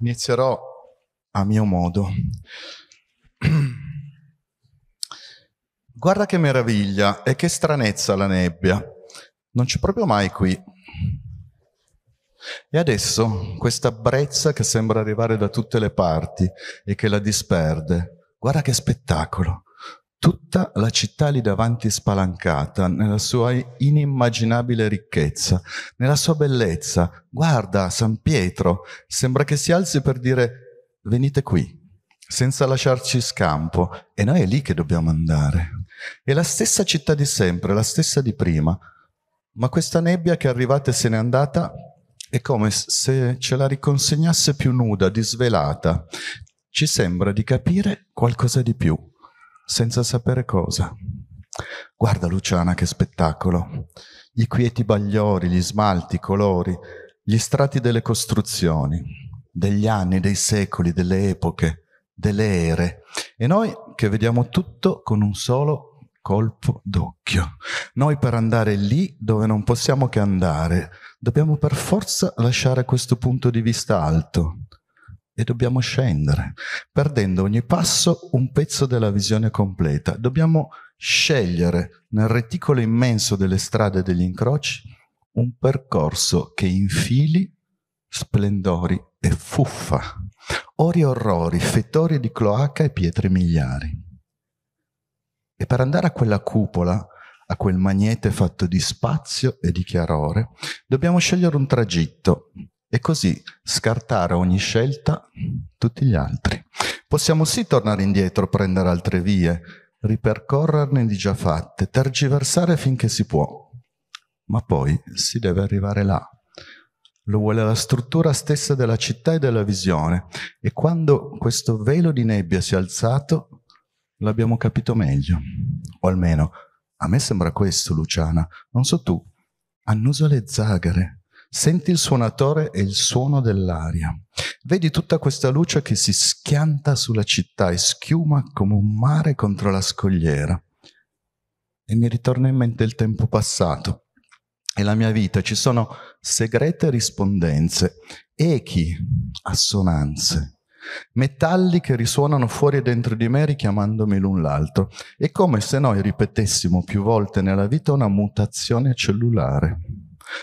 Inizierò a mio modo. Guarda che meraviglia e che stranezza la nebbia. Non c'è proprio mai qui. E adesso questa brezza che sembra arrivare da tutte le parti e che la disperde. Guarda che spettacolo. Tutta la città lì davanti spalancata, nella sua inimmaginabile ricchezza, nella sua bellezza. Guarda San Pietro, sembra che si alzi per dire venite qui, senza lasciarci scampo. E noi è lì che dobbiamo andare. È la stessa città di sempre, la stessa di prima, ma questa nebbia che è arrivata e se n'è andata è come se ce la riconsegnasse più nuda, disvelata. Ci sembra di capire qualcosa di più senza sapere cosa. Guarda Luciana che spettacolo. I quieti bagliori, gli smalti, i colori, gli strati delle costruzioni, degli anni, dei secoli, delle epoche, delle ere. E noi che vediamo tutto con un solo colpo d'occhio. Noi per andare lì dove non possiamo che andare, dobbiamo per forza lasciare questo punto di vista alto, e dobbiamo scendere, perdendo ogni passo un pezzo della visione completa. Dobbiamo scegliere nel reticolo immenso delle strade e degli incroci un percorso che infili splendori e fuffa, ori e orrori, fettori di cloaca e pietre miliari. E per andare a quella cupola, a quel magnete fatto di spazio e di chiarore, dobbiamo scegliere un tragitto e così scartare ogni scelta tutti gli altri. Possiamo sì tornare indietro, prendere altre vie, ripercorrerne di già fatte, tergiversare finché si può, ma poi si deve arrivare là. Lo vuole la struttura stessa della città e della visione e quando questo velo di nebbia si è alzato l'abbiamo capito meglio, o almeno a me sembra questo Luciana, non so tu, annusa le zagare, Senti il suonatore e il suono dell'aria. Vedi tutta questa luce che si schianta sulla città e schiuma come un mare contro la scogliera. E mi ritorna in mente il tempo passato e la mia vita. Ci sono segrete rispondenze, echi, assonanze, metalli che risuonano fuori e dentro di me richiamandomi l'un l'altro. È come se noi ripetessimo più volte nella vita una mutazione cellulare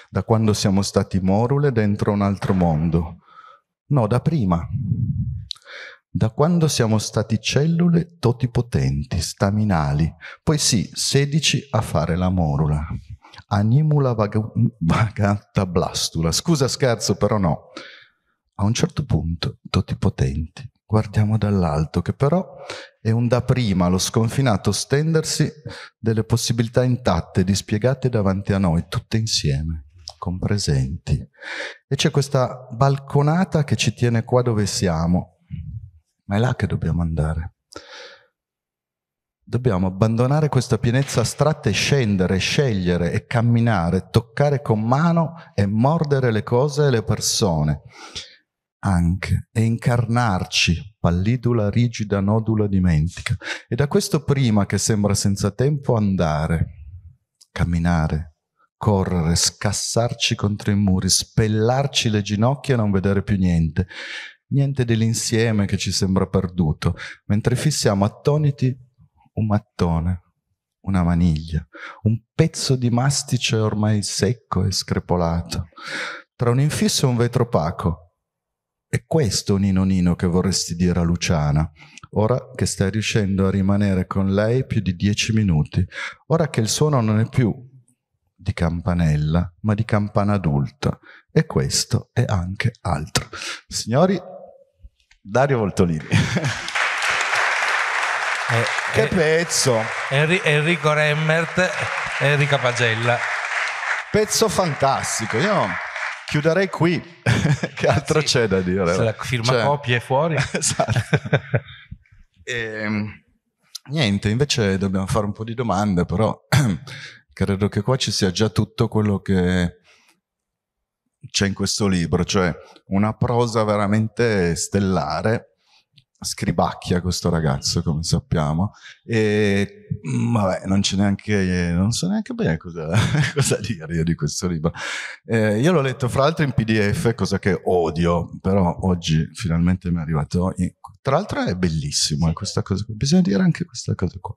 da quando siamo stati morule dentro un altro mondo. No, da prima. Da quando siamo stati cellule totipotenti, staminali, poi sì, sedici a fare la morula. Animula vagata blastula. Scusa scherzo, però no. A un certo punto, totipotenti, guardiamo dall'alto, che però e un dapprima lo sconfinato stendersi delle possibilità intatte, dispiegate davanti a noi, tutte insieme, con presenti. E c'è questa balconata che ci tiene qua dove siamo, ma è là che dobbiamo andare. Dobbiamo abbandonare questa pienezza astratta e scendere, scegliere e camminare, toccare con mano e mordere le cose e le persone anche e incarnarci, pallidula rigida nodula dimentica. E da questo prima che sembra senza tempo andare, camminare, correre, scassarci contro i muri, spellarci le ginocchia e non vedere più niente, niente dell'insieme che ci sembra perduto, mentre fissiamo attoniti un mattone, una maniglia, un pezzo di mastice ormai secco e screpolato, tra un infisso e un vetro opaco, è questo Nino Nino che vorresti dire a Luciana, ora che stai riuscendo a rimanere con lei più di dieci minuti, ora che il suono non è più di campanella, ma di campana adulta. E questo è anche altro. Signori, Dario Voltolini. Eh, che eh, pezzo! Enri- Enrico Remmert, Enrica Pagella. Pezzo fantastico. Io Chiuderei qui, che altro sì, c'è da dire? Se la firma cioè, copie fuori. esatto. e, ehm, niente, invece dobbiamo fare un po' di domande, però credo che qua ci sia già tutto quello che c'è in questo libro, cioè una prosa veramente stellare scribacchia questo ragazzo, come sappiamo, e mm, vabbè, non c'è neanche, non so neanche bene cosa, cosa dire io di questo libro. Eh, io l'ho letto fra l'altro in PDF, cosa che odio, però oggi finalmente mi è arrivato. In, tra l'altro è bellissimo, eh, sì. questa cosa, bisogna dire anche questa cosa qua.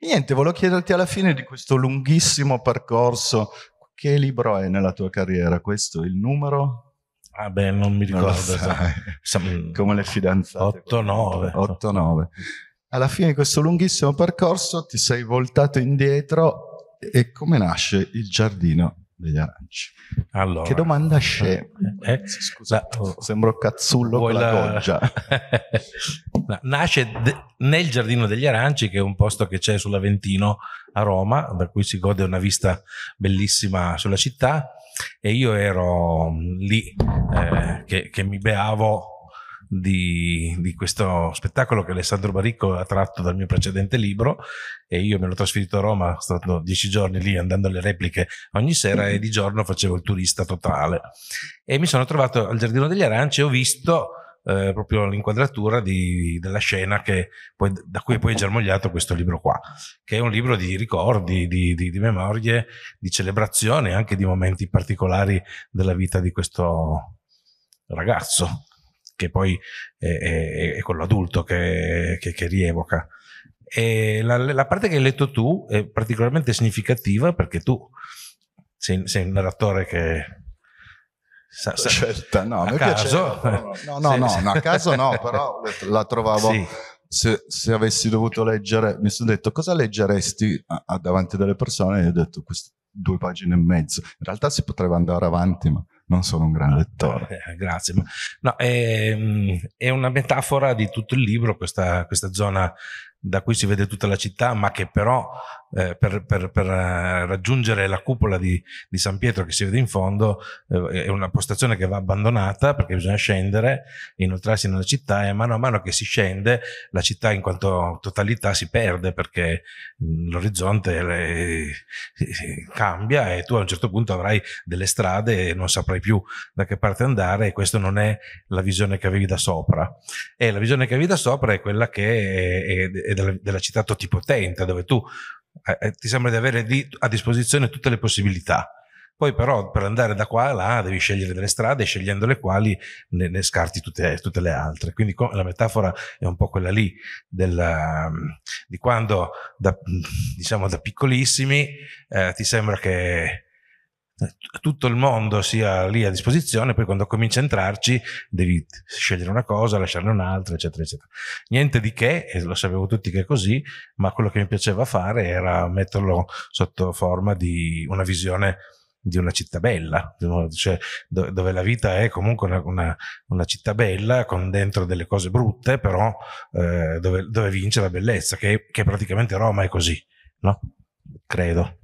E niente, volevo chiederti alla fine di questo lunghissimo percorso, che libro è nella tua carriera? Questo, il numero? Ah beh, non mi ricordo. Non esatto. Come le fidanzate. 8-9. 8-9. Alla fine di questo lunghissimo percorso ti sei voltato indietro e come nasce il giardino degli aranci? Allora, che domanda scema. Eh, eh, Scusa, oh, sembro cazzullo con la, goggia. no, nasce de- nel giardino degli aranci, che è un posto che c'è sull'Aventino a Roma, per cui si gode una vista bellissima sulla città e io ero mm, lì eh, che, che, mi beavo di, di, questo spettacolo che Alessandro Baricco ha tratto dal mio precedente libro e io me l'ho trasferito a Roma, sono stato dieci giorni lì andando alle repliche ogni sera mm-hmm. e di giorno facevo il turista totale e mi sono trovato al Giardino degli Aranci e ho visto eh, proprio l'inquadratura di, della scena che poi, da cui poi è germogliato questo libro qua, che è un libro di ricordi, di, di, di memorie, di celebrazione, anche di momenti particolari della vita di questo ragazzo, che poi è, è, è quello adulto che, che, che rievoca. La, la, parte che hai letto tu è particolarmente significativa perché tu sei, sei un narratore che Sa, sa, scelta, no, a caso? Piaceva, no, no, sì, no, sì. no, a caso no, però la trovavo... Sì. Se, se, avessi dovuto leggere, mi sono detto cosa leggeresti a, a davanti delle persone e ho detto queste due pagine e mezzo. In realtà si potrebbe andare avanti, ma non sono un gran lettore. Eh, grazie. No, è, ehm, è, una metafora di tutto il libro, questa, questa zona da cui si vede tutta la città, ma che però eh, per, per, per, eh, raggiungere la cupola di, di, San Pietro che si vede in fondo eh, è una postazione che va abbandonata perché bisogna scendere e inoltrarsi nella città e mano a mano che si scende la città in quanto totalità si perde perché mm, l'orizzonte cambia e tu a un certo punto avrai delle strade e non saprai più da che parte andare e questa non è la visione che avevi da sopra e la visione che avevi da sopra è quella che è, è, è della, della città totipotente dove tu eh, eh, ti sembra di avere di, a disposizione tutte le possibilità. Poi però per andare da qua a là devi scegliere delle strade, scegliendo le quali ne, ne scarti tutte, tutte, le altre. Quindi la metafora è un po' quella lì della, mm, di quando da, mm, diciamo, da piccolissimi eh, ti sembra che eh, tutto il mondo sia lì a disposizione, poi quando cominci a entrarci devi scegliere una cosa, lasciarne un'altra, eccetera, eccetera. Niente di che, e lo sapevo tutti che è così, ma quello che mi piaceva fare era metterlo sotto forma di una visione di una città bella, cioè dove la vita è comunque una, una, una città bella con dentro delle cose brutte, però eh, dove, dove, vince la bellezza, che, che praticamente Roma è così, no? Credo.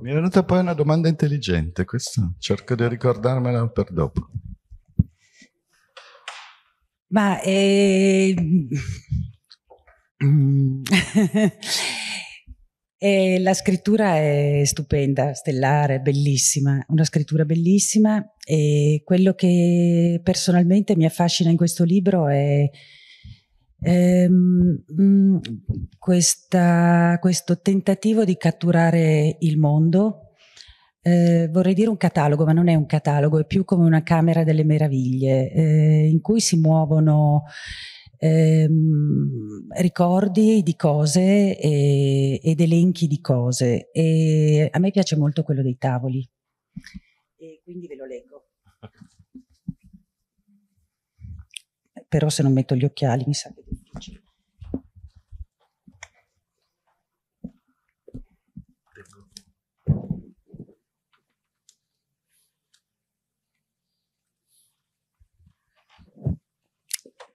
Mi è venuta poi una domanda intelligente, questa cerco di ricordarmela per dopo. Ma eh... Mm, eh, la scrittura è stupenda, stellare, bellissima, una scrittura bellissima e quello che personalmente mi affascina in questo libro è eh, questa, questo tentativo di catturare il mondo, eh, vorrei dire un catalogo, ma non è un catalogo, è più come una camera delle meraviglie, eh, in cui si muovono ehm, ricordi di cose e, ed elenchi di cose. E a me piace molto quello dei tavoli, e quindi ve lo leggo. Però se non metto gli occhiali mi sa che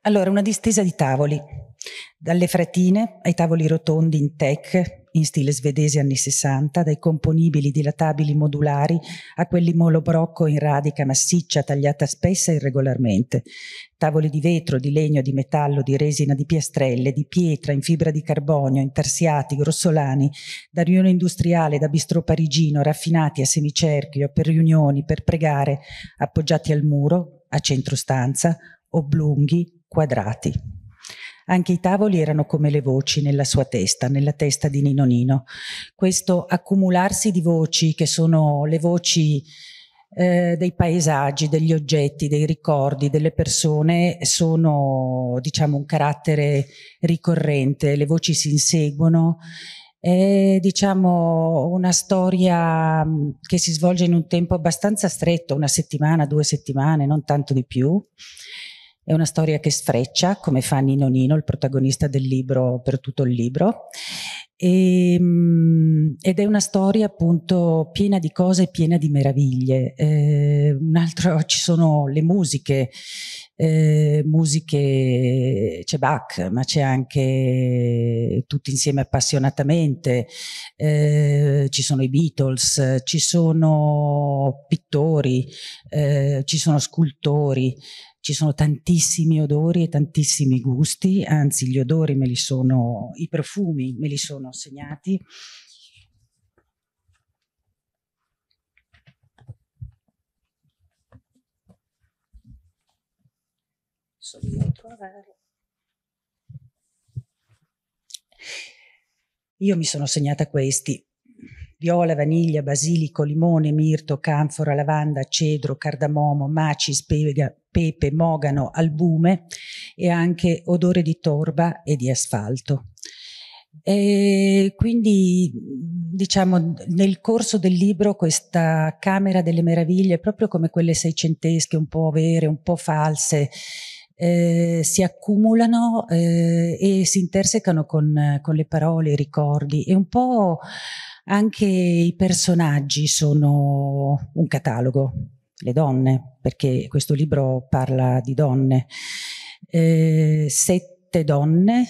Allora, una distesa di tavoli, dalle fratine ai tavoli rotondi in tech, in stile svedese anni 60, dai componibili dilatabili modulari a quelli molobrocco in radica massiccia tagliata spessa e irregolarmente, tavoli di vetro, di legno, di metallo, di resina, di piastrelle, di pietra, in fibra di carbonio, intarsiati, grossolani, da riunione industriale, da bistro parigino, raffinati a semicerchio, per riunioni, per pregare, appoggiati al muro, a centro stanza, oblunghi, quadrati. Anche i tavoli erano come le voci nella sua testa, nella testa di Nino Nino. Questo accumularsi di voci, che sono le voci eh, dei paesaggi, degli oggetti, dei ricordi, delle persone, sono diciamo un carattere ricorrente, le voci si inseguono. È diciamo una storia mm, che si svolge in un tempo abbastanza stretto, una settimana, due settimane, non tanto di più. È una storia che sfreccia, come fa Nino Nino, il protagonista del libro, per tutto il libro. E, ehm, ed è una storia appunto piena di cose, piena di meraviglie. Eh, un altro, ci sono le musiche eh, musiche, c'è Bach, ma c'è anche tutti insieme appassionatamente, eh, ci sono i Beatles, ci sono pittori, eh, ci sono scultori, ci sono tantissimi odori e tantissimi gusti, anzi gli odori me li sono, i profumi me li sono segnati possiamo trovare. Io mi sono segnata questi. Viola, vaniglia, basilico, limone, mirto, canfora, lavanda, cedro, cardamomo, macis, pega, pepe, mogano, albume e anche odore di torba e di asfalto. E quindi diciamo nel corso del libro questa Camera delle Meraviglie, proprio come quelle seicentesche, un po' vere, un po' false, eh, si accumulano eh, e si intersecano con, con le parole, i ricordi e un po' anche i personaggi sono un catalogo, le donne, perché questo libro parla di donne. Eh, sette donne,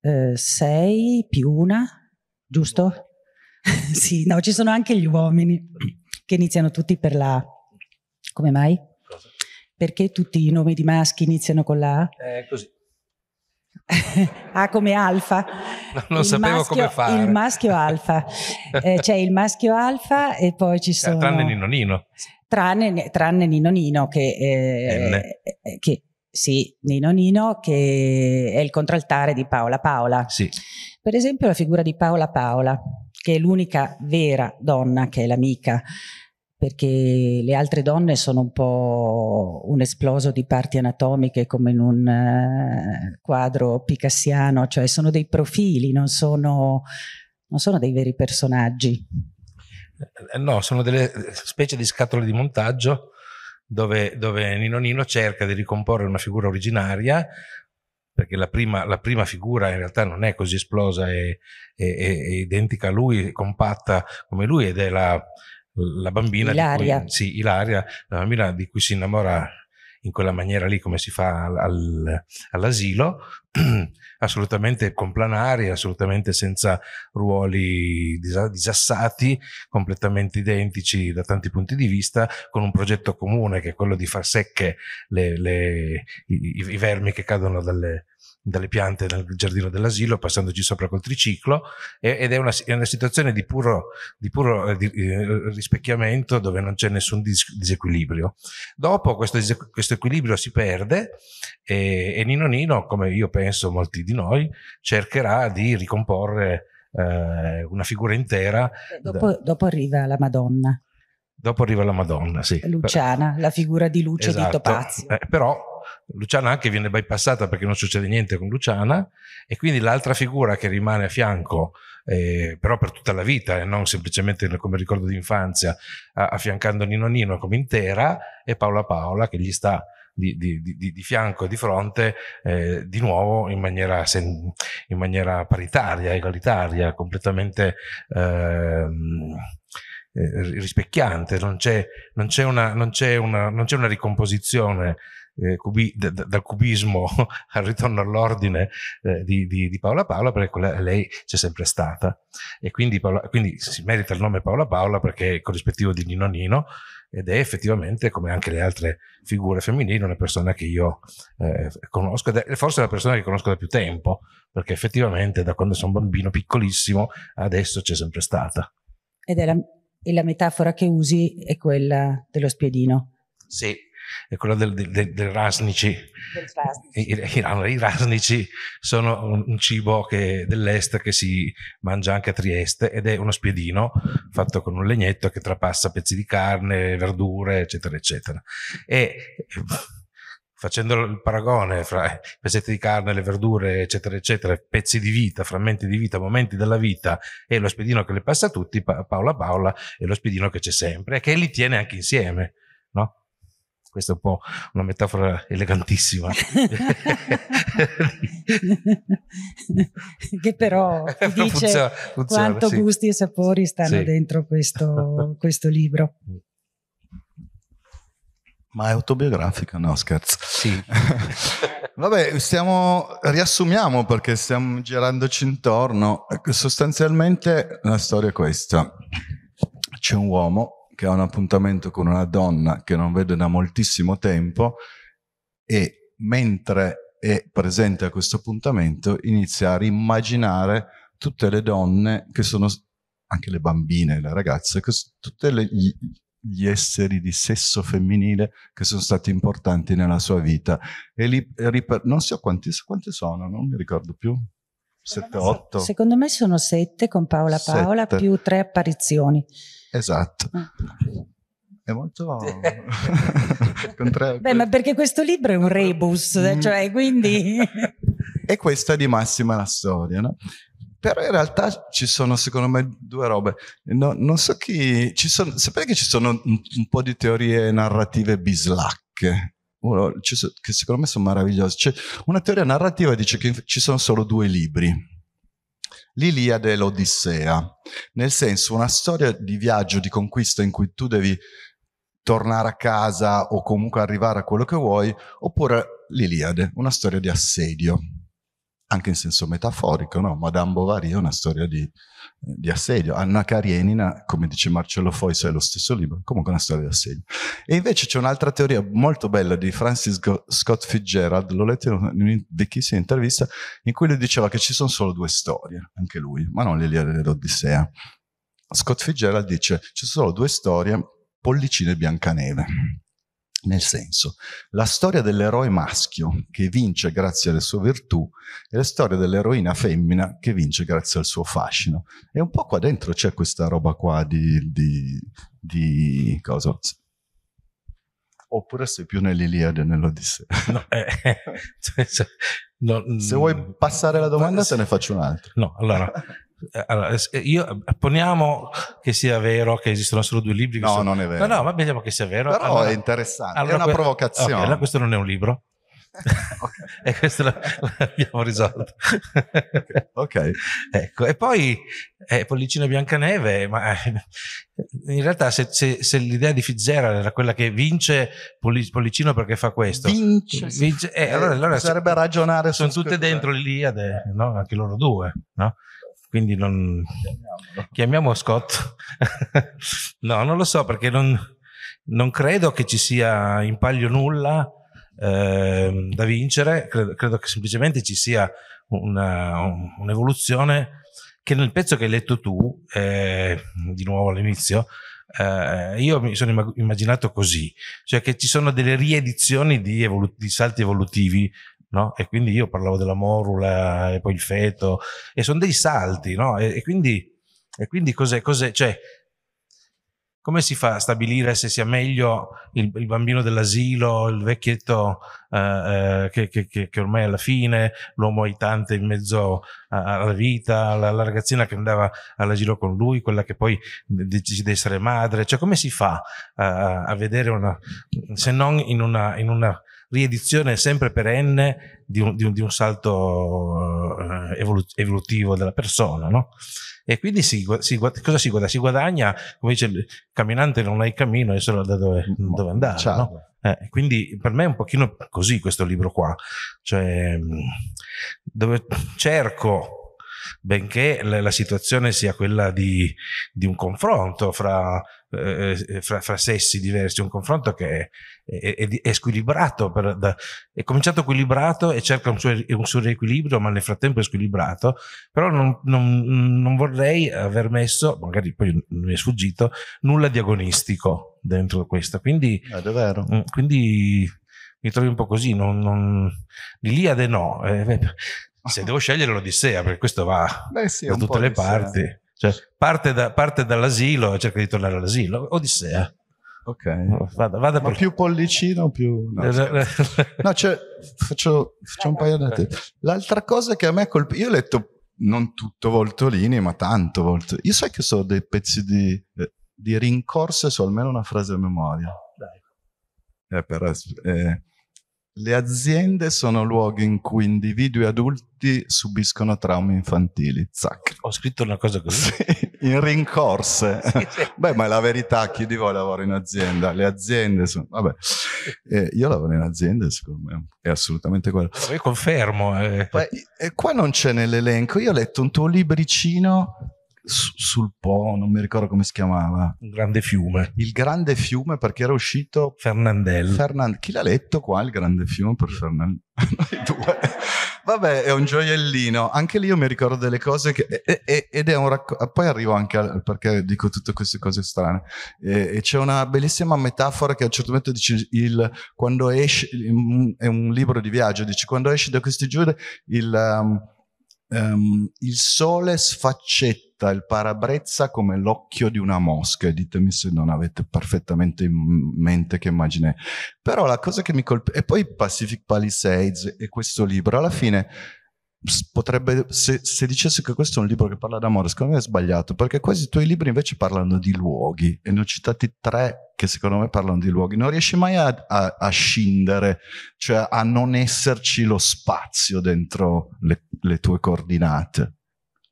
eh, sei più una, giusto? sì, no, ci sono anche gli uomini che iniziano tutti per la... Come mai? Perché tutti i nomi di maschi iniziano con la A? Eh, così. A come alfa. No, non il sapevo maschio, come fare. Il maschio alfa. eh, c'è il maschio alfa e poi ci eh, sono... Tranne Nino Nino. Tranne, tranne Nino Nino che... Eh, eh, che sì, Nino Nino, che è il contraltare di Paola Paola. Sì. Per esempio la figura di Paola Paola, che è l'unica vera donna che è l'amica perché le altre donne sono un po' un esploso di parti anatomiche come in un eh, quadro picassiano, cioè sono dei profili, non sono, non sono dei veri personaggi. Eh, no, sono delle eh, specie di scatole di montaggio dove, dove Nino Nino cerca di ricomporre una figura originaria perché la prima, la prima, figura in realtà non è così esplosa e, e, e, identica a lui, compatta come lui ed è la, la bambina Ilaria. Cui, sì, Ilaria, la bambina di cui si innamora in quella maniera lì come si fa al, all'asilo, assolutamente con planari, assolutamente senza ruoli disassati, completamente identici da tanti punti di vista, con un progetto comune che è quello di far secche le, le, i, i, vermi che cadono dalle, dalle piante nel giardino dell'asilo, passandoci sopra col triciclo, ed è una, è una situazione di puro, di puro eh, di, eh, rispecchiamento dove non c'è nessun dis- disequilibrio. Dopo questo, dis- questo, equilibrio si perde e, e Nino Nino, come io penso molti di noi, cercherà di ricomporre eh, una figura intera. Dopo, dopo arriva la Madonna. Dopo arriva la Madonna, sì. Luciana, la figura di luce esatto. di Topazio. Eh, però Luciana anche viene bypassata perché non succede niente con Luciana e quindi l'altra figura che rimane a fianco, eh, però per tutta la vita e non semplicemente come ricordo di infanzia, affiancando Nino Nino come intera, è Paola Paola che gli sta di, di, di, di fianco e di fronte eh, di nuovo in maniera, sen, in maniera, paritaria, egalitaria, completamente... Ehm, eh, rispecchiante, non c'è, non, c'è una, non, c'è una, non c'è, una, ricomposizione eh, cubi, da, dal cubismo al ritorno all'ordine eh, di, di, di, Paola Paola, perché quella, lei c'è sempre stata. E quindi, Paola, quindi, si merita il nome Paola Paola perché è corrispettivo di Nino Nino ed è effettivamente, come anche le altre figure femminili, una persona che io eh, conosco, ed è forse la persona che conosco da più tempo, perché effettivamente da quando sono bambino piccolissimo adesso c'è sempre stata. Ed è la, e la metafora che usi è quella dello spiedino. Sì, è quella del, del, del rasnici. Del I, I, I, rasnici sono un cibo che, dell'est che si mangia anche a Trieste ed è uno spiedino fatto con un legnetto che trapassa pezzi di carne, verdure, eccetera, eccetera. E facendo il paragone fra pezzetti di carne, le verdure, eccetera, eccetera, pezzi di vita, frammenti di vita, momenti della vita e lo spiedino che le passa a tutti, Paola Paola è lo spiedino che c'è sempre e che li tiene anche insieme questa è un po' una metafora elegantissima. che però dice funziona, funziona, quanto sì. gusti e sapori stanno sì. dentro questo, questo libro. Ma è autobiografica? No, scherzo. Sì. Vabbè, stiamo, riassumiamo perché stiamo girandoci intorno. Sostanzialmente la storia è questa. C'è un uomo che ha un appuntamento con una donna che non vede da moltissimo tempo e mentre è presente a questo appuntamento inizia a rimmaginare tutte le donne che sono anche le bambine, le ragazze, tutti gli esseri di sesso femminile che sono stati importanti nella sua vita. E li, e non so quanti, quanti, sono, non mi ricordo più. Sette, otto? Secondo me sono sette con Paola Paola sette. più tre apparizioni. Esatto. Ah. È molto Beh, ma perché questo libro è un rebus, mm. cioè quindi... e questa è di massima la storia, no? Però in realtà ci sono, secondo me, due robe. No, non so chi... Ci sono, sapete che ci sono un, un po' di teorie narrative bislacche? Uno, che secondo me sono meravigliose. C'è una teoria narrativa dice che ci sono solo due libri l'Iliade e l'Odissea, nel senso una storia di viaggio, di conquista in cui tu devi tornare a casa o comunque arrivare a quello che vuoi, oppure l'Iliade, una storia di assedio, anche in senso metaforico, no? Madame Bovary è una storia di di assedio. Anna Karenina, come dice Marcello Fois, è lo stesso libro, comunque una storia di assedio. E invece c'è un'altra teoria molto bella di Francis Scott Fitzgerald, l'ho letta in una vecchissima intervista, in cui lui diceva che ci sono solo due storie, anche lui, ma non l'Iliade dell'Odissea. Scott Fitzgerald dice ci sono solo due storie, Pollicino e Biancaneve. Nel senso, la storia dell'eroe maschio che vince grazie alle sue virtù e la storia dell'eroina femmina che vince grazie al suo fascino. E un po' qua dentro c'è questa roba qua di... di, di cosa? Oppure sei più nell'Iliade, nell'Odissea? No, eh, cioè, no, Se vuoi mm, passare la domanda, se ne faccio un'altra. No, allora... Eh, allora, eh, io eh, poniamo che sia vero che esistono solo due libri. No, sono... non è vero. No, no, ma vediamo che sia vero. Però allora, è interessante, allora, è una que... provocazione. Okay, allora questo non è un libro. e questo l'abbiamo risolto. ok. ecco, e poi eh, Pollicino Biancaneve, ma eh, in realtà se, se, se, l'idea di Fitzgerald era quella che vince Pollicino perché fa questo, vince, vince eh, allora, allora, sarebbe ragionare sono tutte dentro l'Iliade, no? anche loro due, no? quindi non... Chiamiamo Scott? no, non lo so perché non, non, credo che ci sia in palio nulla eh, da vincere, credo, credo, che semplicemente ci sia una, un'evoluzione che nel pezzo che hai letto tu, eh, di nuovo all'inizio, eh, io mi sono immaginato così, cioè che ci sono delle riedizioni di, evolu- di salti evolutivi no? E quindi io parlavo della morula e poi il feto, e sono dei salti, no? E, e quindi, e quindi cos'è, cos'è, cioè, come si fa a stabilire se sia meglio il, il bambino dell'asilo, il vecchietto eh, eh che, che, che, ormai è alla fine, l'uomo aitante in mezzo alla vita, la, la ragazzina che andava all'asilo con lui, quella che poi decide di essere madre? Cioè come si fa a, a vedere una, se non in una, in una riedizione sempre perenne di un, di un, di un salto eh, evolutivo della persona, no? E quindi si, si, cosa si guadagna? Si guadagna, come dice il camminante non hai il cammino, è solo da dove, mm, dove andare, no? Certo. eh, quindi per me è un pochino così questo libro qua, cioè mm, dove cerco benché la, situazione sia quella di, di un confronto fra eh, eh, fra, fra, sessi diversi, un confronto che è, è, è squilibrato, per, da, è cominciato equilibrato e cerca un suo, un suo, riequilibrio, ma nel frattempo è squilibrato, però non, non, non vorrei aver messo, magari poi mi è sfuggito, nulla di agonistico dentro questo. Quindi, eh, mm, quindi mi trovi un po' così, non, non... l'Iliade no. Eh, se devo scegliere l'Odissea, perché questo va Beh, sì, da tutte le parti. Cioè, parte, da, parte, dall'asilo e cerca di tornare all'asilo. Odissea. Ok. Vada, vada Ma per... più pollicino, più... No, eh, eh, eh. no cioè, faccio, faccio, un paio di attenti. L'altra cosa che a me colpisce... Io ho letto non tutto Voltolini, ma tanto Voltolini. Io sai che sono dei pezzi di, di rincorse, su almeno una frase a memoria. Dai. Eh, però, eh, le aziende sono luoghi in cui individui adulti subiscono traumi infantili. Zac. Ho scritto una cosa così. in rincorse. Sì, sì. Beh, ma è la verità, chi di voi lavora in azienda? Le aziende sono... Vabbè, eh, io lavoro in azienda, secondo me è assolutamente quello. Io confermo. Eh. Beh, qua non c'è nell'elenco. Io ho letto un tuo libricino sul Po, non mi ricordo come si chiamava. Il grande fiume. Il grande fiume perché era uscito... Fernandel. Fernan... Chi l'ha letto qua, il grande fiume per Fernandel? Noi due. Vabbè, è un gioiellino. Anche lì io mi ricordo delle cose che... E, e, ed è un racconto... Ah, poi arrivo anche al perché dico tutte queste cose strane. E, e c'è una bellissima metafora che a un certo momento dice il... quando esce. È un libro di viaggio, dice quando esci da questi giù il... Um, Um, il sole sfaccetta il parabrezza come l'occhio di una mosca e ditemi se non avete perfettamente in mente che immagine è. Però la cosa che mi colpisce, e poi Pacific Palisades e questo libro, alla fine potrebbe, se, se, dicesse che questo è un libro che parla d'amore, secondo me è sbagliato, perché quasi i tuoi libri invece parlano di luoghi e ne ho citati tre che secondo me parlano di luoghi. Non riesci mai a, a, a scindere, cioè a non esserci lo spazio dentro le, le tue coordinate.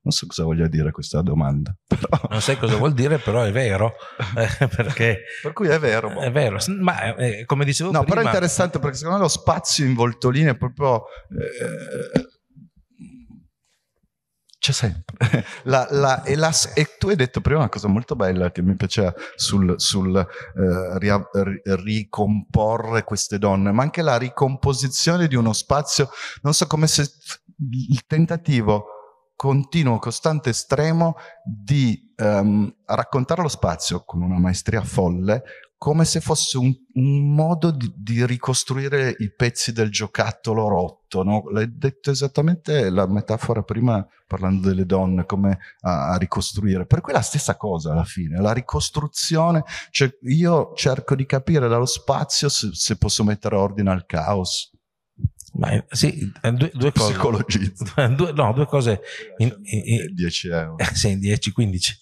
Non so cosa voglia dire questa domanda. Però. Non sai cosa vuol dire, però è vero. Eh, perché, per cui è vero. Boh. È vero, ma eh, come dicevo no, prima... però è interessante perché secondo me lo spazio in voltolino è proprio... Eh, c'è sempre. La, la, e, la, e, tu hai detto prima una cosa molto bella che mi piaceva sul, sul eh, ria, ricomporre queste donne, ma anche la ricomposizione di uno spazio, non so come se il tentativo continuo, costante, estremo di ehm, raccontare lo spazio con una maestria folle come se fosse un, un modo di, di, ricostruire i pezzi del giocattolo rotto. No? L'hai detto esattamente la metafora prima parlando delle donne, come a, a, ricostruire. Per cui è la stessa cosa alla fine, la ricostruzione, cioè io cerco di capire dallo spazio se, se posso mettere ordine al caos. Ma, eh, sì, eh, due, due cose. Psicologizzo. Eh, due, no, due cose. In, in, in 10 euro. Sì, 10, 15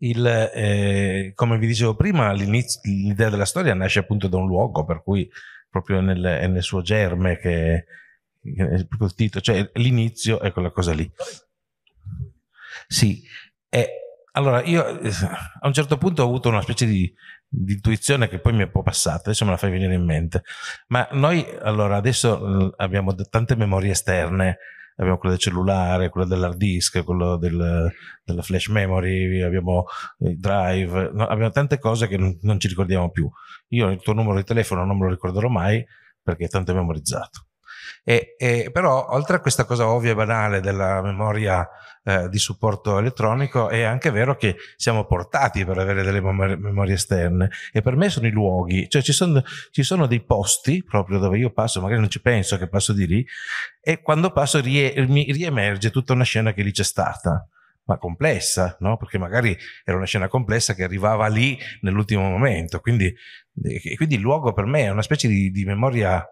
il, eh, come vi dicevo prima, l'idea della storia nasce appunto da un luogo, per cui proprio nel, è nel suo germe che, che è proprio il titolo, cioè l'inizio è quella cosa lì. Sì, e, allora io eh, a un certo punto ho avuto una specie di, di intuizione che poi mi è un po' passata, adesso me la fai venire in mente, ma noi allora adesso mm, abbiamo tante memorie esterne abbiamo quella del cellulare, quella dell'hard disk, quella del, della flash memory, abbiamo il drive, no, abbiamo tante cose che non, non ci ricordiamo più. Io il tuo numero di telefono non me lo ricorderò mai perché è tanto memorizzato e, e, però oltre a questa cosa ovvia e banale della memoria eh, di supporto elettronico è anche vero che siamo portati per avere delle memorie esterne e per me sono i luoghi, cioè ci sono, ci sono dei posti proprio dove io passo, magari non ci penso che passo di lì e quando passo rie, mi riemerge tutta una scena che lì c'è stata ma complessa, no? Perché magari era una scena complessa che arrivava lì nell'ultimo momento. Quindi, eh, quindi il luogo per me è una specie di, di, memoria,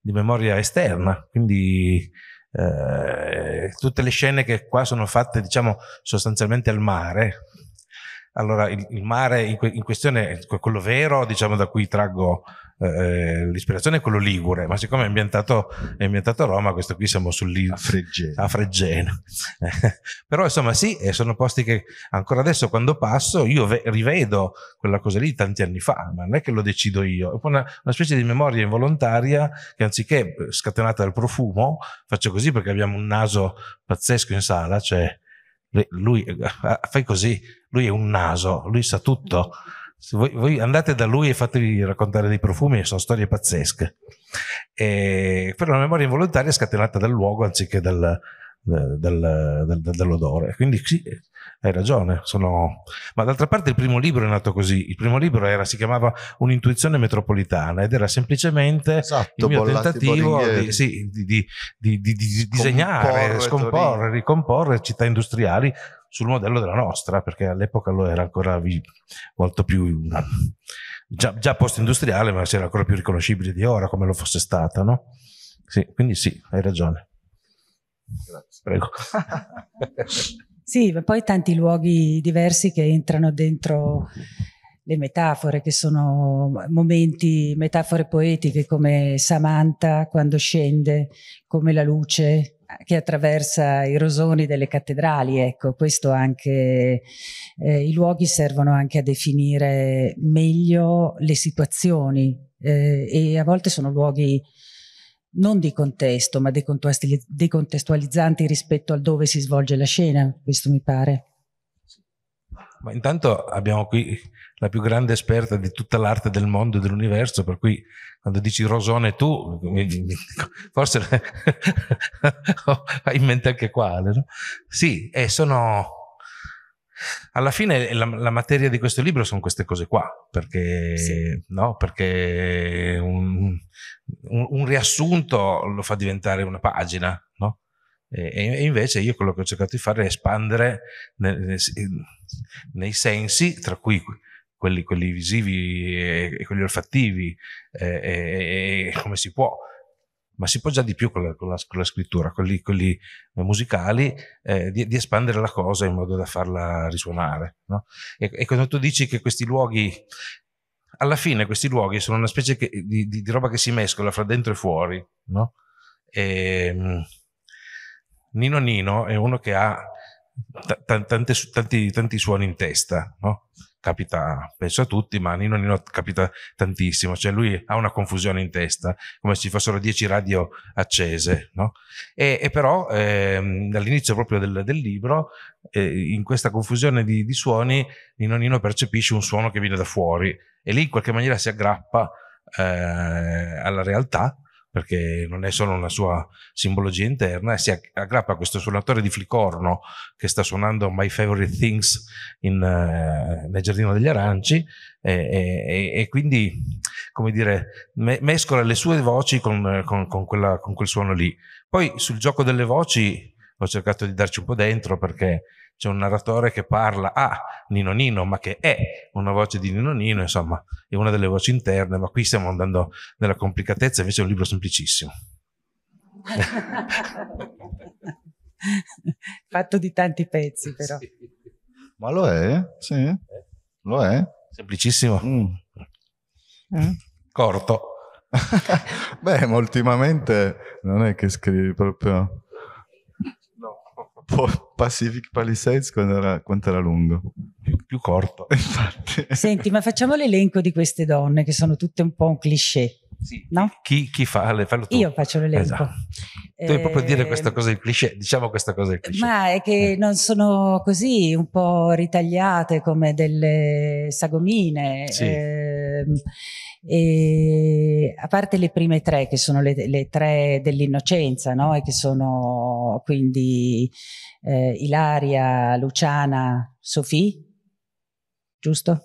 di memoria, esterna. Quindi eh, tutte le scene che qua sono fatte, diciamo, sostanzialmente al mare, allora, il, il mare in, in, questione è quello vero, diciamo, da cui traggo eh, eh, l'ispirazione, è quello ligure, ma siccome è ambientato, è ambientato a Roma, questo qui siamo sull'isola. A Freggeno. Però, insomma, sì, eh, sono posti che ancora adesso, quando passo, io ve- rivedo quella cosa lì tanti anni fa, ma non è che lo decido io. È una, una specie di memoria involontaria che anziché scatenata dal profumo, faccio così perché abbiamo un naso pazzesco in sala, cioè lui, fai così, lui è un naso, lui sa tutto. Voi, voi, andate da lui e fatevi raccontare dei profumi, sono storie pazzesche. E, però la memoria involontaria è scatenata dal luogo anziché dal, eh, del, del, dell'odore. Quindi sì, hai ragione. Sono... Ma d'altra parte il primo libro è nato così. Il primo libro era, si chiamava Un'intuizione metropolitana ed era semplicemente esatto, il mio tentativo di, sì, di, di, di, disegnare, scomporre, ricomporre città industriali sul modello della nostra, perché all'epoca lo era ancora molto più... Già, già post-industriale, ma si era ancora più riconoscibile di ora, come lo fosse stata, no? Sì, quindi sì, hai ragione. Grazie. Prego. sì, ma poi tanti luoghi diversi che entrano dentro le metafore, che sono momenti, metafore poetiche come Samantha quando scende, come la luce che attraversa i rosoni delle cattedrali, ecco, questo anche, eh, i luoghi servono anche a definire meglio le situazioni eh, e a volte sono luoghi non di contesto, ma decontestualizzanti rispetto al dove si svolge la scena, questo mi pare. Ma intanto abbiamo qui la più grande esperta di tutta l'arte del mondo e dell'universo, per cui quando dici Rosone tu, forse hai in mente anche quale, no? Sì, eh, sono alla fine eh, la, la, materia di questo libro sono queste cose qua, perché, sì. no, perché un, un, un, riassunto lo fa diventare una pagina, no? e, e, invece io quello che ho cercato di fare è espandere nei, nei, nei sensi, tra cui quelli, quelli visivi e, e quelli olfattivi, eh, e, e come si può, ma si può già di più con la, con la, con la scrittura, quelli, quelli eh, musicali, eh, di, di, espandere la cosa in modo da farla risuonare. No? E, e, quando tu dici che questi luoghi, alla fine questi luoghi sono una specie che, di, di, di, roba che si mescola fra dentro e fuori, no? e, ehm, Nino Nino è uno che ha t- t- tante, tanti, tanti, suoni in testa, no? capita, penso a tutti, ma a Nino Nino capita tantissimo, cioè lui ha una confusione in testa, come se ci fossero 10 radio accese, no? e, e, però ehm, dall'inizio proprio del, del libro, eh, in questa confusione di, di suoni, Nino Nino percepisce un suono che viene da fuori e lì in qualche maniera si aggrappa eh, alla realtà perché non è solo una sua simbologia interna, e si aggrappa a questo suonatore di flicorno che sta suonando My Favorite Things in, uh, nel Giardino degli Aranci, e, e, e quindi, come dire, me, mescola le sue voci con, con, con, quella, con quel suono lì. Poi sul gioco delle voci ho cercato di darci un po' dentro perché c'è un narratore che parla a Nino Nino, ma che è una voce di Nino Nino, insomma, è una delle voci interne, ma qui stiamo andando nella complicatezza, invece è un libro semplicissimo. Fatto di tanti pezzi, però. Sì. Ma lo è? Sì, lo è. Semplicissimo. Mm. Eh? Corto. Beh, ma ultimamente non è che scrivi proprio Pacific Palisades quando era, quanto era lungo? Più, più corto. Infatti. Senti, ma facciamo l'elenco di queste donne che sono tutte un po' un cliché. Sì. No? Chi, chi, fa l'elenco? Io faccio l'elenco. Esatto. Eh, Devi proprio dire questa cosa del cliché, diciamo questa cosa del cliché. Ma è che eh. non sono così un po' ritagliate come delle sagomine. Sì. Eh, e a parte le prime tre, che sono le, le tre dell'innocenza, no? e che sono quindi eh, Ilaria, Luciana, Sofì, giusto?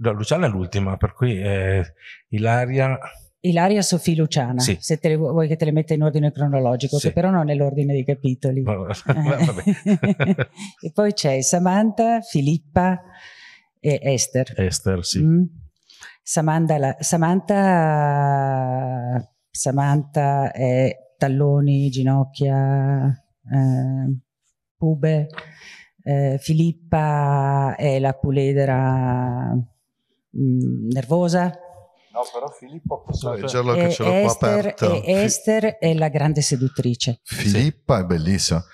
No, Luciana è l'ultima, per cui eh, Ilaria Ilaria Sofì Luciana, sì. se le, vuoi che te le metta in ordine cronologico, sì. che però non è l'ordine dei capitoli. No, e poi c'è Samantha, Filippa e Esther. Esther, sì. Mm. Samantha, la, Samantha, Samantha, è talloni, ginocchia, eh, pube. Eh, Filippa è la puledra mh, mm, nervosa. No, però Filippo posso leggerlo che ce l'ho Esther, qua aperto. E Esther è la grande seduttrice. Filippa sì. è bellissima.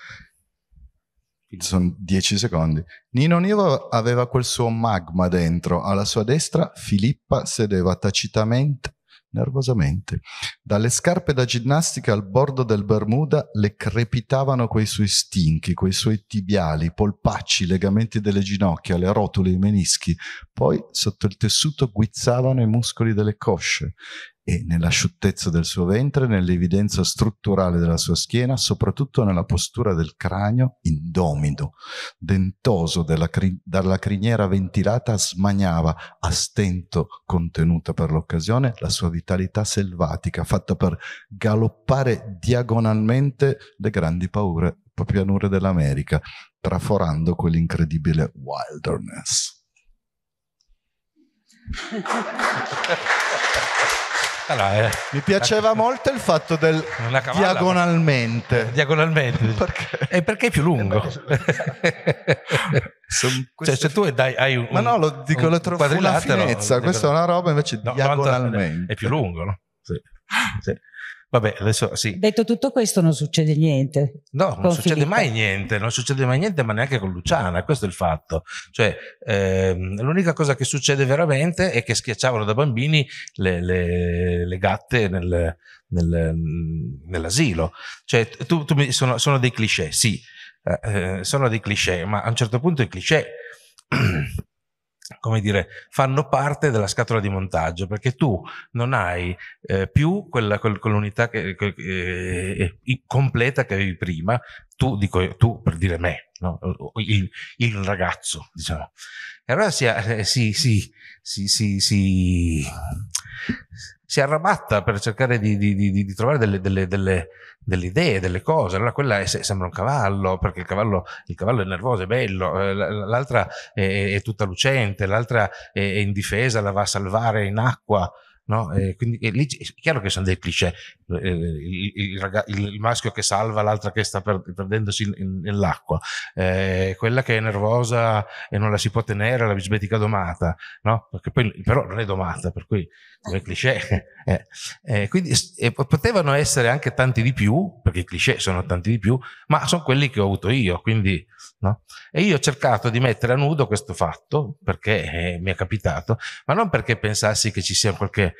Sono dieci secondi. Nino Nivo aveva quel suo magma dentro. Alla sua destra Filippa sedeva tacitamente nervosamente. Dalle scarpe da ginnastica al bordo del Bermuda le crepitavano quei suoi stinchi, quei suoi tibiali, i polpacci, i legamenti delle ginocchia, le rotule, i menischi. Poi sotto il tessuto guizzavano i muscoli delle cosce e nella asciuttezza del suo ventre, nell'evidenza strutturale della sua schiena, soprattutto nella postura del cranio indomido, dentoso cri- dalla criniera ventilata, smaniava a stento contenuta per l'occasione la sua vitalità selvatica, fatta per galoppare diagonalmente le grandi paure, pianure dell'America, traforando quell'incredibile wilderness. Allora, eh, Mi piaceva molto il fatto del cavalla, diagonalmente. Ma... Diagonalmente. Perché? E eh, perché è più lungo? Eh, cioè, se tu dai, hai un, Ma no, lo dico, lo trovo una finezza. No, Questa è una roba invece no, diagonalmente. È più lungo, no? Sì. sì. Vabbè, adesso sì. Detto tutto questo, non succede niente. No, non Filippo. succede mai niente, non succede mai niente, ma neanche con Luciana, questo è il fatto. Cioè, ehm, l'unica cosa che succede veramente è che schiacciavano da bambini le, le, le gatte nel, nel, nell'asilo. Cioè, tu, tu mi, sono, sono, dei cliché, sì, eh, eh sono dei cliché, ma a un certo punto i cliché come dire, fanno parte della scatola di montaggio, perché tu non hai eh, più quella, quel, quell'unità che, che, eh, completa che avevi prima, tu, dico tu per dire me, no? il, il, ragazzo, diciamo. E allora eh, si, si, si, si, arrabatta per cercare di, di, di, di trovare delle, delle, delle, delle, idee, delle cose. Allora quella è, sembra un cavallo, perché il cavallo, il cavallo è nervoso, è bello, eh, l'altra è, è, tutta lucente, l'altra è, è indifesa, la va a salvare in acqua. No? E eh, quindi e eh, lì, è chiaro che sono dei cliché. Eh, il, il, il, maschio che salva, l'altra che sta per, perdendosi nell'acqua, eh, quella che è nervosa e non la si può tenere, la bisbetica domata, no? poi, però non è domata, per cui è cliché. Eh, quindi, potevano essere anche tanti di più, perché i cliché sono tanti di più, ma sono quelli che ho avuto io. Quindi No? E io ho cercato di mettere a nudo questo fatto perché eh, mi è capitato, ma non perché pensassi che ci sia qualche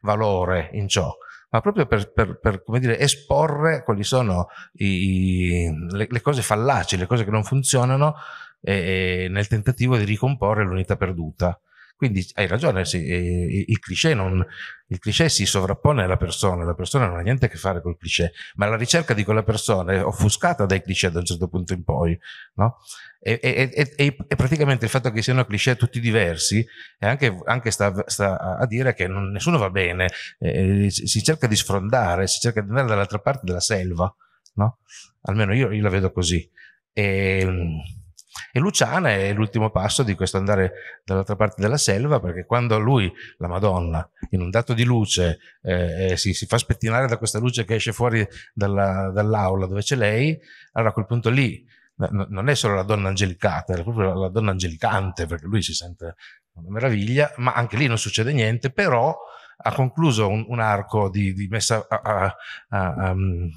valore in ciò, ma proprio per, per, per dire, esporre quali sono i, le, le, cose fallaci, le cose che non funzionano e, nel tentativo di ricomporre l'unità perduta. Quindi hai ragione, sì, il, cliché non, il cliché si sovrappone alla persona, la persona non ha niente a che fare col cliché, ma la ricerca di quella persona è offuscata dai cliché da un certo punto in poi, no? E, e, e, e praticamente il fatto che siano cliché tutti diversi anche, anche sta, sta, a dire che non, nessuno va bene, eh, eh si cerca di sfrondare, si cerca di andare dall'altra parte della selva, no? Almeno io, io la vedo così. E, ehm, e Luciana è l'ultimo passo di questo andare dall'altra parte della selva, perché quando lui, la Madonna, inondato di luce, eh, eh, si, si, fa spettinare da questa luce che esce fuori dalla, dall'aula dove c'è lei, allora a quel punto lì non è solo la donna angelicata, è proprio la, la donna angelicante, perché lui si sente una meraviglia, ma anche lì non succede niente, però ha concluso un, un arco di, di, messa, a, a, a, um,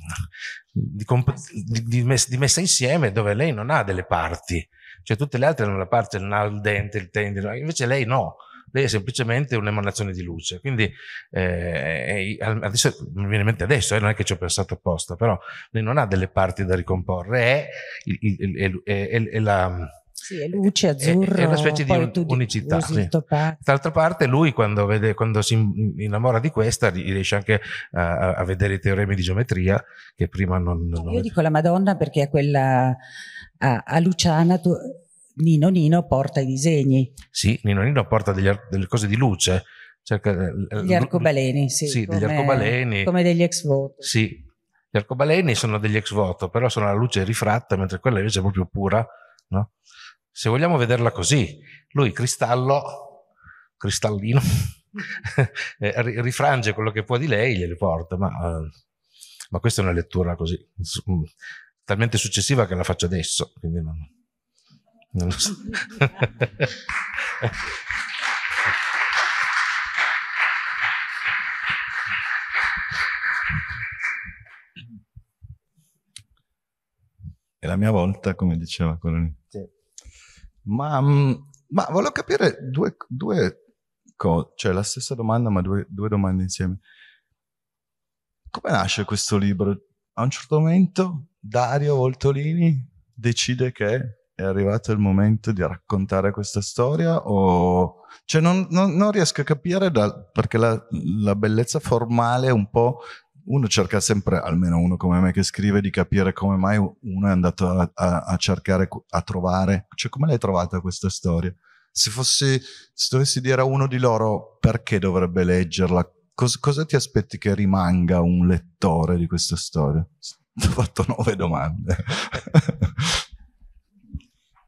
di, di, messa, di messa insieme dove lei non ha delle parti, cioè tutte le altre hanno la parte, il naso, il dente, il tendine, invece lei no. Lei è semplicemente un'emanazione di luce. Quindi eh, adesso, mi viene in mente adesso, eh, non è che ci ho pensato apposta, però lei non ha delle parti da ricomporre, è, il, il, è, è, è la sì, è luce azzurra. È, è, una specie di unicità. Sì. D'altra parte lui quando, vede, quando, si innamora di questa riesce anche a, a, vedere i teoremi di geometria che prima non... non Io vedo. dico la Madonna perché è quella a, a Luciana... Tu, Nino Nino porta i disegni. Sì, Nino Nino porta ar- delle cose di luce. Cerca, eh, gli arcobaleni, sì. sì come, degli arcobaleni. Come degli ex voto. Sì, gli arcobaleni sono degli ex voto, però sono la luce rifratta, mentre quella invece è proprio pura. No? Se vogliamo vederla così, lui cristallo, cristallino, eh, rifrange quello che può di lei e glielo porta, ma, eh, ma, questa è una lettura così, mm, talmente successiva che la faccio adesso, quindi non, non lo so. È la mia volta, come diceva Coronel. Ma, mm, ma volevo capire due, due cose, cioè la stessa domanda ma due, due domande insieme. Come nasce questo libro? A un certo momento Dario Voltolini decide che è arrivato il momento di raccontare questa storia o... Cioè non, non, non riesco a capire da, perché la, la, bellezza formale è un po' uno cerca sempre, almeno uno come me che scrive, di capire come mai uno è andato a, a, a cercare, a trovare, cioè come l'hai trovata questa storia? Se fossi, se dovessi dire a uno di loro perché dovrebbe leggerla, cos, cosa ti aspetti che rimanga un lettore di questa storia? Ti ho fatto nove domande.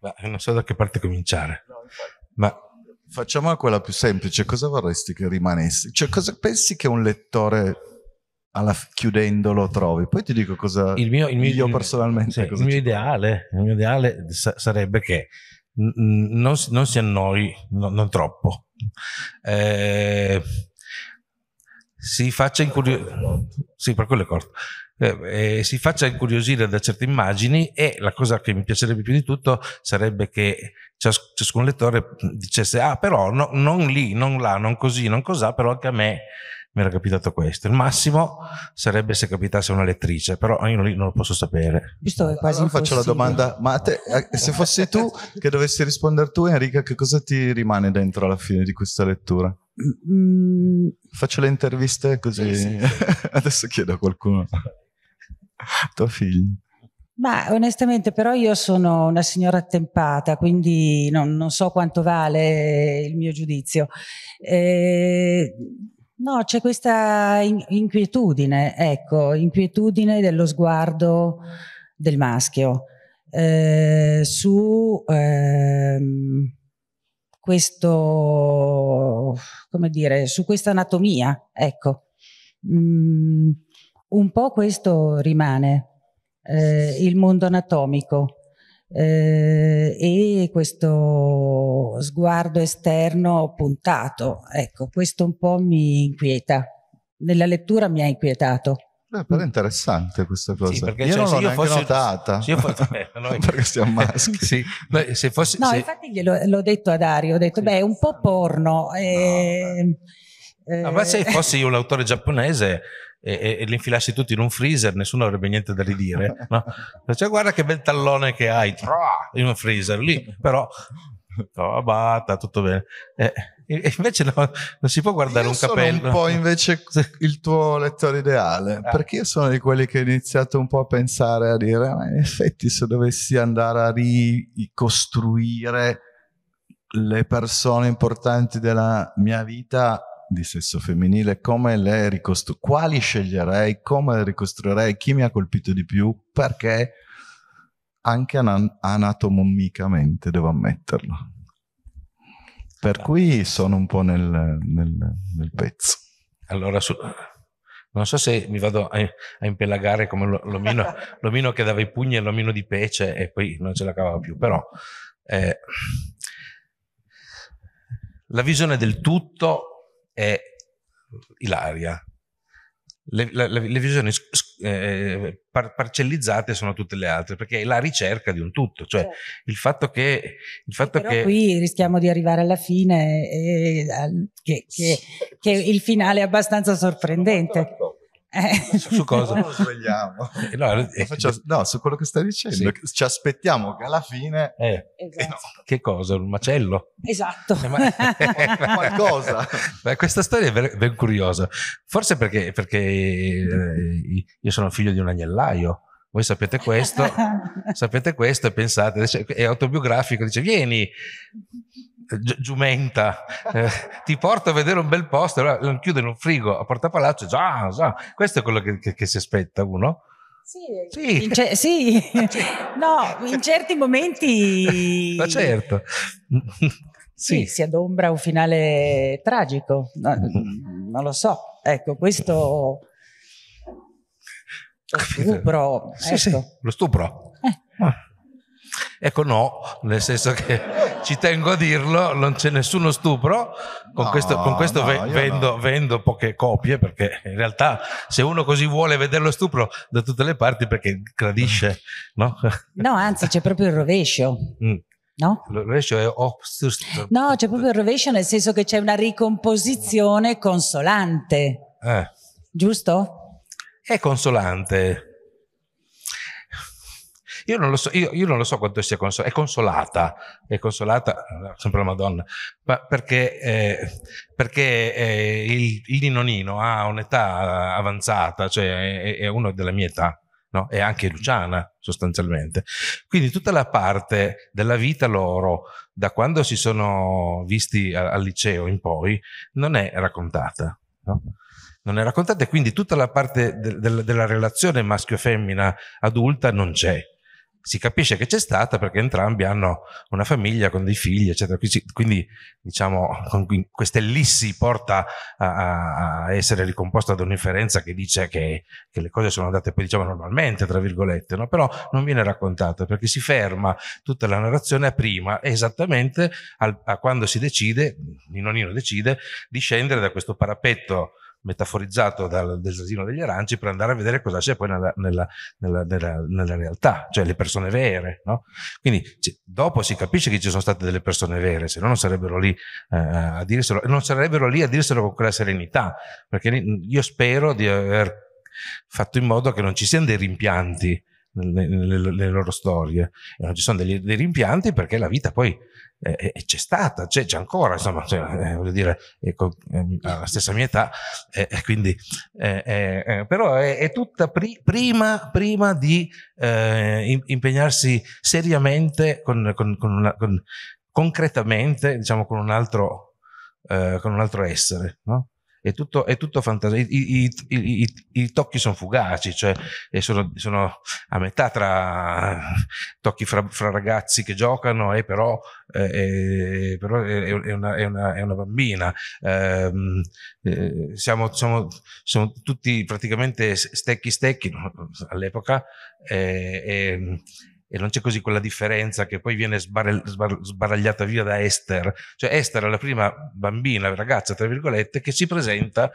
Ma non so da che parte cominciare. Ma facciamola quella più semplice, cosa vorresti che rimanesse? Cioè, cosa pensi che un lettore alla, chiudendolo trovi. Poi ti dico cosa il mio, il mio, io personalmente. Sì, il, mio ideale, il, mio ideale, sarebbe che non, si, non, si annoi, no, non troppo. Eh, si faccia incuriosire. Sì, per quello è corto. Eh, eh, si faccia incuriosire da certe immagini e la cosa che mi piacerebbe più di tutto sarebbe che cias- ciascun lettore dicesse ah però no, non lì, non là, non così, non cos'ha, però anche a me mi era capitato questo. Il massimo sarebbe se capitasse una lettrice, però io non, non lo posso sapere. Visto che quasi allora faccio la domanda, ma a te, se fossi tu che dovessi rispondere tu, Enrica, che cosa ti rimane dentro alla fine di questa lettura? Mm. Faccio le interviste così. sì, sì. Adesso chiedo a qualcuno. Tua figlia. Ma onestamente però io sono una signora attempata, quindi non, non so quanto vale il mio giudizio. Eh, No, c'è questa in inquietudine, ecco, inquietudine dello sguardo del maschio eh, su ehm, questo, come dire, su questa anatomia, ecco. Mm, un po' questo rimane, eh, il mondo anatomico, eh, e questo sguardo esterno puntato. Ecco, questo un po' mi inquieta. Nella lettura mi ha inquietato. Eh, però è interessante questa cosa. Sì, perché, io cioè, non l'ho io fosse, notata. io fosse, eh, perché siamo maschi. sì. Beh, se fosse, no, se... infatti glielo, l'ho detto a Dario, ho detto, sì. beh, è un po' porno. No, ehm, eh, no, ma se fossi io l'autore giapponese e, e, li infilassi tutti in un freezer, nessuno avrebbe niente da ridire. No? Cioè, guarda che bel tallone che hai in un freezer lì, però cavatta, tutto bene. Eh, invece no, non si può guardare io un capello. Sono un po' invece il tuo lettore ideale, ah. perché io sono di quelli che ho iniziato un po' a pensare, a dire, ah, ma in effetti se dovessi andare a ricostruire le persone importanti della mia vita di sesso femminile, come le ricostruirei, quali sceglierei, come le ricostruirei, chi mi ha colpito di più, perché anche an- anatomicamente, devo ammetterlo. Per ah. cui sono un po' nel, nel, nel pezzo. Allora, su, non so se mi vado a, a impelagare come l'omino, l'omino, che dava i pugni e l'omino di pece e poi non ce la cavava più, però eh, la visione del tutto è Ilaria. Le, le, le visioni eh, par, parcellizzate sono tutte le altre perché è la ricerca di un tutto cioè certo. il fatto che il fatto Però che qui rischiamo di arrivare alla fine e, e, che, che, che, il finale è abbastanza sorprendente eh. Su, cosa? Non lo svegliamo. Eh, no, eh, facciamo, no, su quello che stai dicendo. Sì. Ci aspettiamo che alla fine... Eh. Esatto. Eh, no. Che cosa? Un macello? Esatto. Eh, ma, qualcosa. Ma questa storia è ben, curiosa. Forse perché, perché io sono figlio di un agnellaio voi sapete questo, sapete questo e pensate, è autobiografico, dice vieni, eh, giumenta, eh, ti porto a vedere un bel posto, allora lo chiudo in un frigo a Porta Palazzo, già, già, questo è quello che, che, che si aspetta uno. Sì, sì. Ce- sì. no, in certi momenti... Ma certo. Sì. sì. si adombra un finale tragico, no, non lo so, ecco, questo... Lo stupro, ecco. lo stupro. Eh. Ah. Ecco no, nel senso che ci tengo a dirlo, non c'è nessuno stupro, con no, questo, con questo no, ve- vendo, no. vendo, poche copie perché in realtà se uno così vuole vedere lo stupro da tutte le parti perché gradisce, mm. no? No, anzi c'è proprio il rovescio. Mm. No? Il rovescio è No, c'è proprio il rovescio nel senso che c'è una ricomposizione consolante. Eh. Giusto? È consolante. Io non lo so, io, io non lo so quanto sia consolata, è consolata, è consolata eh, sempre la Madonna, ma perché, eh, perché eh, il, il nonino ha un'età avanzata, cioè è, è uno della mia età. No? e anche Luciana sostanzialmente. Quindi tutta la parte della vita loro, da quando si sono visti al, al liceo in poi, non è raccontata. No? Non è raccontata e quindi tutta la parte de, de, della relazione maschio-femmina adulta non c'è si capisce che c'è stata perché entrambi hanno una famiglia con dei figli, eccetera. Quindi, diciamo, questa ellissi porta a, a, essere ricomposta da un'inferenza che dice che, che, le cose sono andate poi, diciamo, normalmente, tra virgolette, no? però non viene raccontata perché si ferma tutta la narrazione a prima, esattamente al, a quando si decide, Ninonino decide, di scendere da questo parapetto metaforizzato dal desasino degli aranci per andare a vedere cosa c'è poi nella, nella, nella, nella realtà, cioè le persone vere. No? Quindi dopo si capisce che ci sono state delle persone vere, se no non sarebbero lì eh, a dirselo, non sarebbero lì a dirselo con quella serenità, perché io spero di aver fatto in modo che non ci siano dei rimpianti nelle, nelle, nelle loro storie, e non ci sono dei, dei rimpianti perché la vita poi eh, e c'è stata, c'è, c'è ancora, insomma, cioè, eh, voglio dire, ecco, eh, eh, alla stessa mia età, quindi, eh, però è, è tutta pri- prima, prima, di in, impegnarsi seriamente, con, con, con una, concretamente, diciamo, con un altro, con un altro essere, no? è tutto, è tutto fantasia. I, i, i, I, tocchi sono fugaci, cioè sono, sono, a metà tra tocchi fra, fra ragazzi che giocano e però, eh, eh però è, è, una, è, una, è, una, bambina. Ehm, eh, siamo, siamo, siamo, tutti praticamente stecchi stecchi all'epoca. Eh, ehm, e non c'è così quella differenza che poi viene sbar- sbar- sbaragliata via da Esther. Cioè Esther è la prima bambina, ragazza, tra virgolette, che si presenta,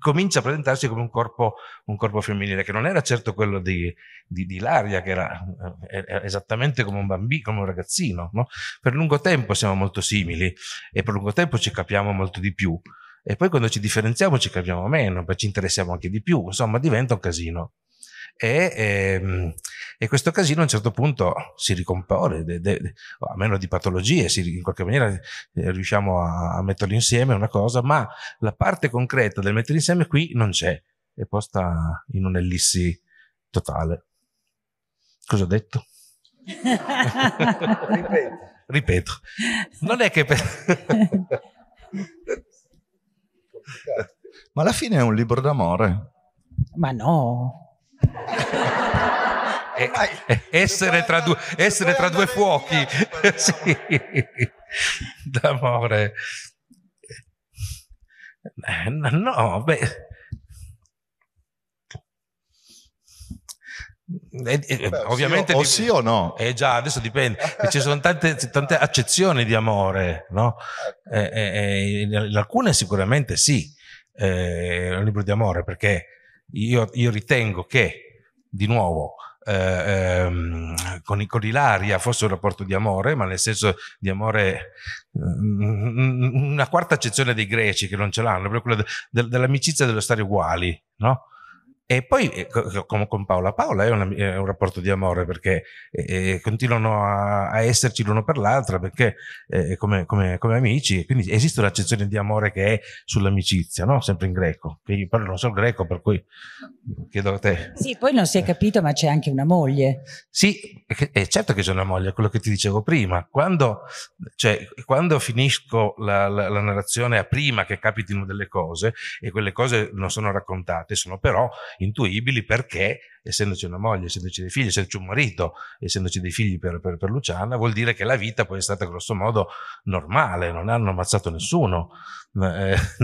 comincia a presentarsi come un corpo, un corpo femminile, che non era certo quello di, di, di Ilaria, che era eh, eh esattamente come un bambino, come un ragazzino. No? Per lungo tempo siamo molto simili e per lungo tempo ci capiamo molto di più. E poi quando ci differenziamo ci capiamo meno, poi ci interessiamo anche di più, insomma diventa un casino e, e, ehm, e, questo casino a un certo punto si ricompone, de, de, de, a meno di patologie, si, in qualche maniera eh, riusciamo a, a metterlo insieme, è una cosa, ma la parte concreta del mettere insieme qui non c'è, è posta in un'ellissi totale. Cosa ho detto? Ripeto. Ripeto. Non è che... Per... Ma alla fine è un libro d'amore. Ma no. Eh, eh, essere, tra due, essere tra due fuochi. sì. D'amore. Eh, no, beh. Eh, eh, Beh, ovviamente sì o, o, sì o no eh già adesso dipende ci sono tante, tante accezioni di amore no? eh, eh in alcune sicuramente sì è un libro di amore perché io, io ritengo che, di nuovo, eh, ehm, con, con Ilaria ah, fosse un rapporto di amore, ma nel senso di amore, eh, una quarta accezione dei greci che non ce l'hanno, proprio quella de, de, dell'amicizia dello stare uguali, no? E poi, eh, come con Paola, Paola è, una, è un rapporto di amore perché eh, eh, continuano a, a, esserci l'uno per l'altra, perché eh, come, come, come, amici, quindi esiste un'accezione di amore che è sull'amicizia, no? sempre in greco. Io però non so greco, per cui chiedo a te. Sì, poi non si è capito, ma c'è anche una moglie. Sì, è certo che c'è una moglie, quello che ti dicevo prima. Quando, cioè, quando finisco la, la, la narrazione a prima che capitino delle cose, e quelle cose non sono raccontate, sono però intuibili perché, essendoci una moglie, essendoci dei figli, essendoci un marito, essendoci dei figli per, per, per Luciana, vuol dire che la vita poi è stata grossomodo normale, non hanno ammazzato nessuno, eh,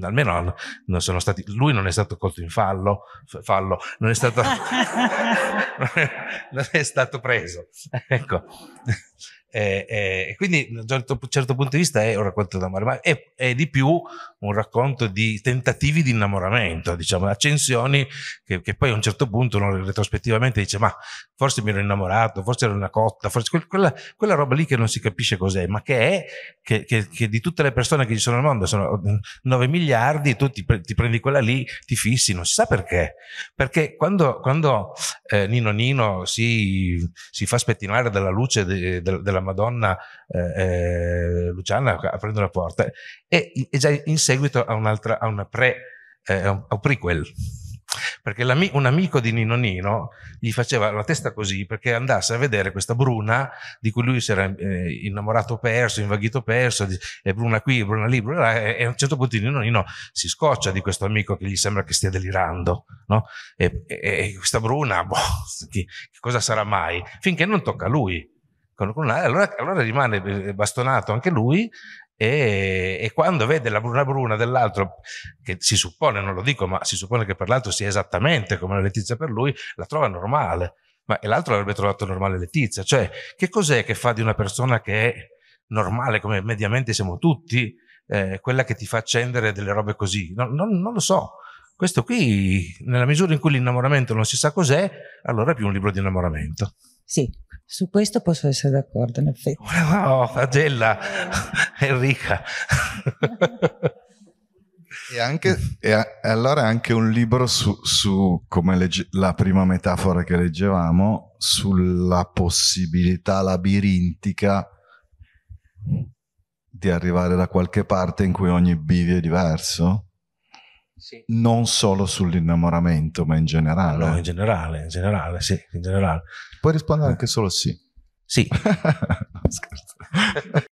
almeno non sono stati, lui non è stato colto in fallo, fallo non è stato, non è stato preso. ecco. E, eh, eh, e quindi da un certo, certo, punto di vista è un racconto d'amore, ma è, è, di più un racconto di tentativi di innamoramento, diciamo, accensioni che, che poi a un certo punto uno retrospettivamente dice ma forse mi ero innamorato, forse era una cotta, forse quel, quella, quella, roba lì che non si capisce cos'è, ma che è che, che, che, di tutte le persone che ci sono al mondo sono 9 miliardi, tu ti, ti prendi quella lì, ti fissi, non si sa perché, perché quando, quando eh, Nino Nino si, si, fa spettinare dalla luce de, de, della Madonna eh, eh Luciana aprendo la porta e, e, già in seguito a un'altra, a una pre, eh, a un prequel. Perché un amico di Nino Nino gli faceva la testa così perché andasse a vedere questa Bruna di cui lui si era eh, innamorato perso, invaghito perso, è eh, Bruna qui, Bruna lì, Bruna là, e, e, a un certo punto Nino Nino si scoccia di questo amico che gli sembra che stia delirando, no? E, e, e questa Bruna, boh, chi, cosa sarà mai? Finché non tocca a lui con, con allora, allora, rimane eh, bastonato anche lui e, e quando vede la bruna bruna dell'altro, che si suppone, non lo dico, ma si suppone che per l'altro sia esattamente come la Letizia per lui, la trova normale. Ma l'altro l'avrebbe trovato normale Letizia. Cioè, che cos'è che fa di una persona che è normale, come mediamente siamo tutti, eh, quella che ti fa accendere delle robe così? No, no, non lo so. Questo qui, nella misura in cui l'innamoramento non si sa cos'è, allora è più un libro di innamoramento. Sì, su questo posso essere d'accordo, in effetti. Wow, flagella, Enrica. e, anche, e a, allora anche un libro su, su come legge, la prima metafora che leggevamo, sulla possibilità labirintica di arrivare da qualche parte in cui ogni bivio è diverso. Sì. non solo sull'innamoramento, ma in generale. No, in generale, in generale, sì, in generale. Puoi rispondere eh. anche solo sì. Sì. Scherzo.